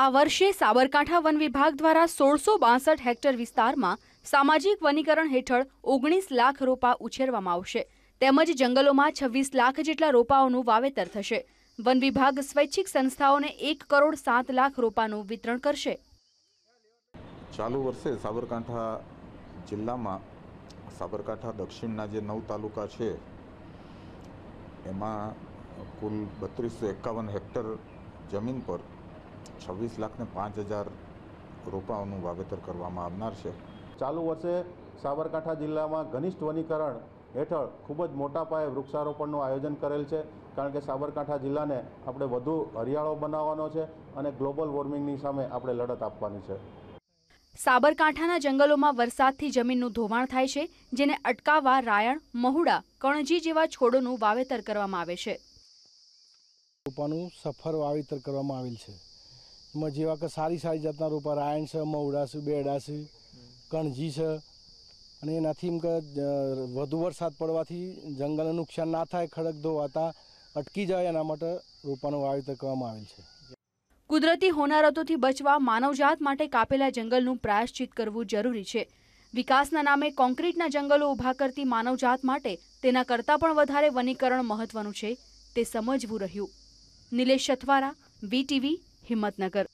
આ વર્ષે સાબરકાંઠા વન વિભાગ દ્વારા સોળસો બાસઠ હેક્ટર વિસ્તારમાં સામાજિક વનીકરણ હેઠળ ઓગણીસ લાખ રોપા ઉછેરવામાં આવશે તેમજ જંગલોમાં છવ્વીસ લાખ જેટલા રોપાઓનું વાવેતર થશે વન વિભાગ સ્વૈચ્છિક સંસ્થાઓને એક કરોડ સાત લાખ રોપાનું વિતરણ કરશે ચાલુ વર્ષે સાબરકાંઠા જિલ્લામાં સાબરકાંઠા દક્ષિણના જે નવ તાલુકા છે એમાં કુલ બત્રીસો એકાવન હેક્ટર જમીન પર છવ્વીસ લાખને પાંચ હજાર રોપાઓનું વાવેતર કરવામાં આવનાર છે ચાલુ વર્ષે સાબરકાંઠા જિલ્લામાં ઘનિષ્ઠ વનીકરણ હેઠળ ખૂબ જ મોટા પાયે વૃક્ષારોપણનું આયોજન કરેલ છે કારણ કે સાબરકાંઠા જિલ્લાને આપણે વધુ હરિયાળો બનાવવાનો છે અને ગ્લોબલ વોર્મિંગની સામે આપણે લડત આપવાની છે સાબરકાંઠાના જંગલોમાં વરસાદથી જમીનનું ધોવાણ થાય છે જેને અટકાવવા રાયણ મહુડા કણજી જેવા છોડોનું વાવેતર કરવામાં આવે છે રોપાનું સફર વાવેતર કરવામાં આવેલ છે જેવા કે સારી સારી જાતના રોપા રાયણ છે મવડા છે બેડા છે કણજી છે અને એનાથી એમ કે વધુ વરસાદ પડવાથી જંગલને નુકસાન ના થાય ખડક ધોવાતા અટકી જાય એના માટે રોપાનું વાવેતર કરવામાં આવેલ છે કુદરતી હોનારતોથી બચવા માનવજાત માટે કાપેલા જંગલનું પ્રાયશ્ચિત કરવું જરૂરી છે વિકાસના નામે કોન્ક્રીટના જંગલો ઊભા કરતી માનવજાત માટે તેના કરતાં પણ વધારે વનીકરણ મહત્વનું છે તે સમજવું રહ્યું નિલેશ સથવારા વીટીવી હિંમતનગર